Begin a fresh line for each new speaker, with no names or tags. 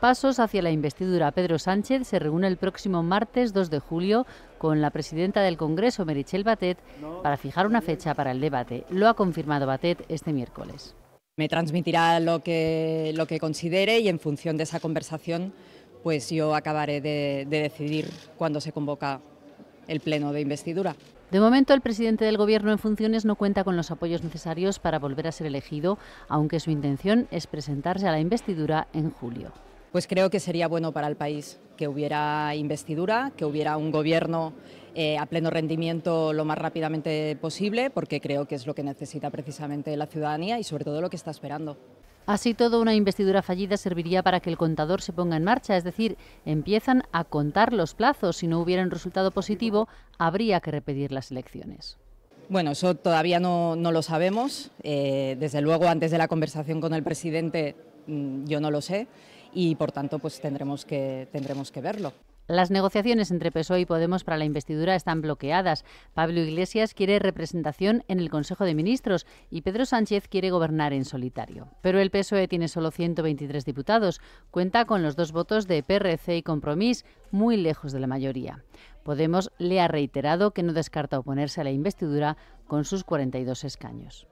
pasos hacia la investidura. Pedro Sánchez se reúne el próximo martes 2 de julio con la presidenta del Congreso, Merichel Batet, para fijar
una fecha para el debate. Lo ha confirmado Batet este miércoles. Me transmitirá lo que, lo que considere y en función de esa conversación pues yo acabaré de decidir cuándo se convoca el pleno de investidura.
De momento, el presidente del Gobierno en funciones no cuenta con los apoyos necesarios para volver a ser elegido, aunque su intención es
presentarse a la investidura en julio pues creo que sería bueno para el país que hubiera investidura, que hubiera un gobierno eh, a pleno rendimiento lo más rápidamente posible, porque creo que es lo que necesita precisamente la ciudadanía y sobre todo lo que está esperando.
Así todo, una investidura fallida serviría para que el contador se ponga en marcha, es decir, empiezan a contar los plazos. Si no hubiera un resultado positivo, habría que repetir las elecciones.
Bueno, eso todavía no, lo sabemos. Eh, desde luego, antes de la conversación con el presidente, mm, yo no lo sé y por tanto pues tendremos que, tendremos que verlo. Las
negociaciones entre PSOE y Podemos para la investidura están bloqueadas. Pablo Iglesias quiere representación en el Consejo de Ministros y Pedro Sánchez quiere gobernar en solitario. Pero el PSOE tiene solo 123 diputados. Cuenta con los dos votos de PRC y Compromís, muy lejos de la mayoría. Podemos le ha reiterado que no descarta oponerse a la investidura con sus 42 escaños.